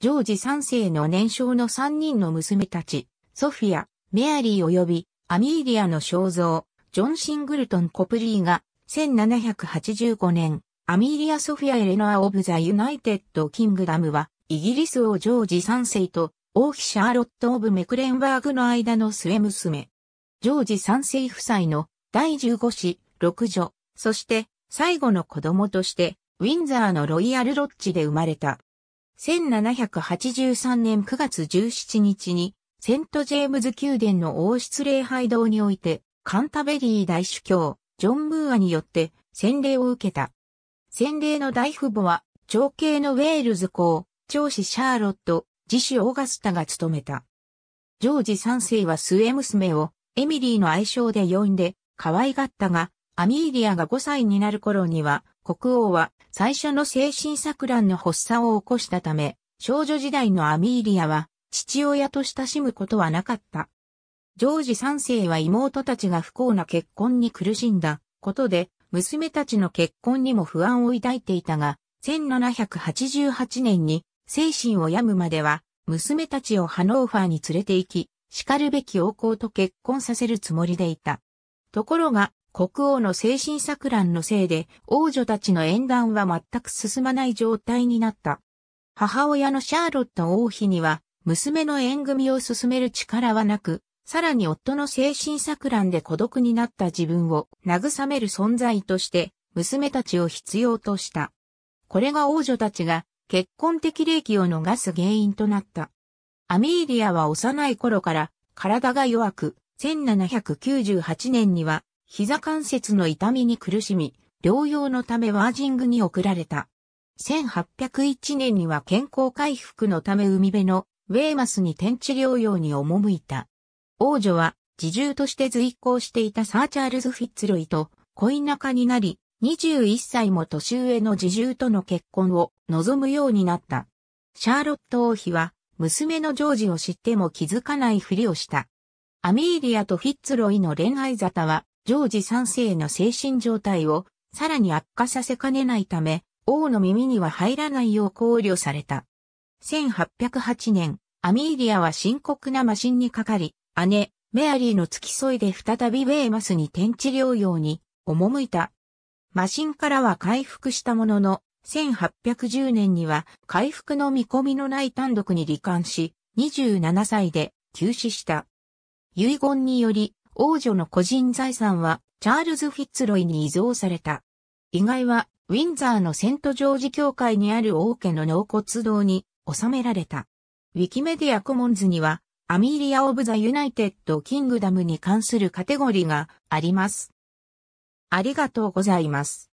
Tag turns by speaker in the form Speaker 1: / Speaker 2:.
Speaker 1: ジョージ3世の年少の3人の娘たち、ソフィア、メアリー及びアミーリアの肖像、ジョン・シングルトン・コプリーが、1785年、アミーリア・ソフィア・エレノア・オブ・ザ・ユナイテッド・キングダムは、イギリス王ジョージ3世と王妃シャーロット・オブ・メクレンバーグの間の末娘。ジョージ3世夫妻の第15子、6女、そして最後の子供として、ウィンザーのロイヤルロッジで生まれた。1783年9月17日に、セント・ジェームズ宮殿の王室礼拝堂において、カンタベリー大主教、ジョン・ムーアによって洗礼を受けた。洗礼の大父母は、長兄のウェールズ公、長子シャーロット、次子オーガスタが務めた。ジョージ三世は末娘をエミリーの愛称で呼んで可愛がったが、アミーリアが5歳になる頃には国王は最初の精神錯乱の発作を起こしたため、少女時代のアミーリアは父親と親しむことはなかった。ジョージ3世は妹たちが不幸な結婚に苦しんだことで、娘たちの結婚にも不安を抱いていたが、1788年に精神を病むまでは、娘たちをハノーファーに連れて行き、叱るべき王侯と結婚させるつもりでいた。ところが、国王の精神錯乱のせいで、王女たちの縁談は全く進まない状態になった。母親のシャーロット王妃には、娘の縁組を進める力はなく、さらに夫の精神錯乱で孤独になった自分を慰める存在として、娘たちを必要とした。これが王女たちが結婚的利益を逃す原因となった。アミーリアは幼い頃から体が弱く、1798年には膝関節の痛みに苦しみ、療養のためワージングに送られた。1801年には健康回復のため海辺のウェーマスに天地療養に赴いた。王女は自重として随行していたサーチャールズ・フィッツロイと恋仲になり、21歳も年上の自重との結婚を望むようになった。シャーロット王妃は娘のジョージを知っても気づかないふりをした。アミーリアとフィッツロイの恋愛沙汰はジョージ3世の精神状態をさらに悪化させかねないため、王の耳には入らないよう考慮された。1808年、アミーリアは深刻な魔神にかかり、姉、メアリーの付き添いで再びウェーマスに天地療養に赴いた。魔神からは回復したものの、1810年には回復の見込みのない単独に罹患し、27歳で急死した。遺言により、王女の個人財産はチャールズ・フィッツロイに依贈された。意外はウィンザーのセント・ジョージ教会にある王家の納骨堂に収められた。ウィキメディアコモンズにはアミリア・オブ・ザ・ユナイテッド・キングダムに関するカテゴリーがあります。ありがとうございます。